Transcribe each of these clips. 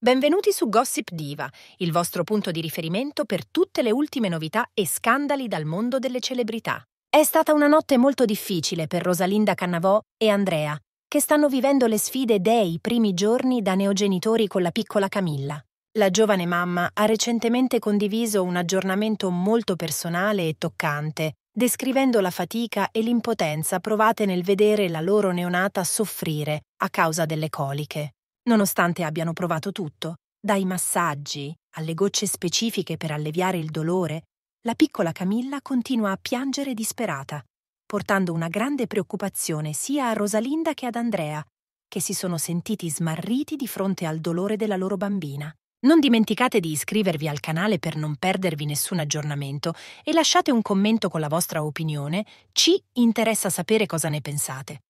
Benvenuti su Gossip Diva, il vostro punto di riferimento per tutte le ultime novità e scandali dal mondo delle celebrità. È stata una notte molto difficile per Rosalinda Cannavò e Andrea, che stanno vivendo le sfide dei primi giorni da neogenitori con la piccola Camilla. La giovane mamma ha recentemente condiviso un aggiornamento molto personale e toccante, descrivendo la fatica e l'impotenza provate nel vedere la loro neonata soffrire a causa delle coliche nonostante abbiano provato tutto, dai massaggi alle gocce specifiche per alleviare il dolore, la piccola Camilla continua a piangere disperata, portando una grande preoccupazione sia a Rosalinda che ad Andrea, che si sono sentiti smarriti di fronte al dolore della loro bambina. Non dimenticate di iscrivervi al canale per non perdervi nessun aggiornamento e lasciate un commento con la vostra opinione, ci interessa sapere cosa ne pensate.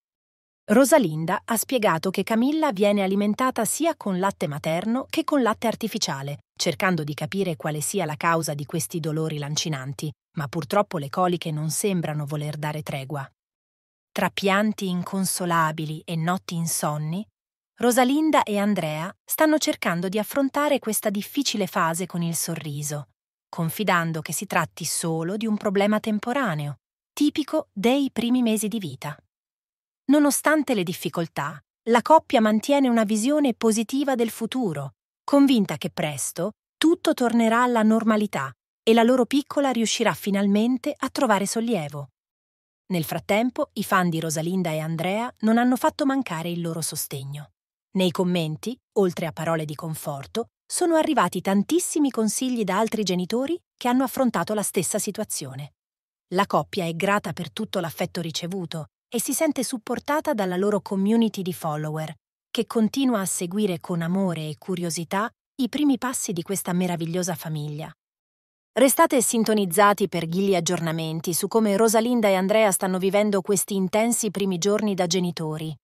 Rosalinda ha spiegato che Camilla viene alimentata sia con latte materno che con latte artificiale, cercando di capire quale sia la causa di questi dolori lancinanti, ma purtroppo le coliche non sembrano voler dare tregua. Tra pianti inconsolabili e notti insonni, Rosalinda e Andrea stanno cercando di affrontare questa difficile fase con il sorriso, confidando che si tratti solo di un problema temporaneo, tipico dei primi mesi di vita. Nonostante le difficoltà, la coppia mantiene una visione positiva del futuro, convinta che presto tutto tornerà alla normalità e la loro piccola riuscirà finalmente a trovare sollievo. Nel frattempo, i fan di Rosalinda e Andrea non hanno fatto mancare il loro sostegno. Nei commenti, oltre a parole di conforto, sono arrivati tantissimi consigli da altri genitori che hanno affrontato la stessa situazione. La coppia è grata per tutto l'affetto ricevuto e si sente supportata dalla loro community di follower, che continua a seguire con amore e curiosità i primi passi di questa meravigliosa famiglia. Restate sintonizzati per ghigli aggiornamenti su come Rosalinda e Andrea stanno vivendo questi intensi primi giorni da genitori.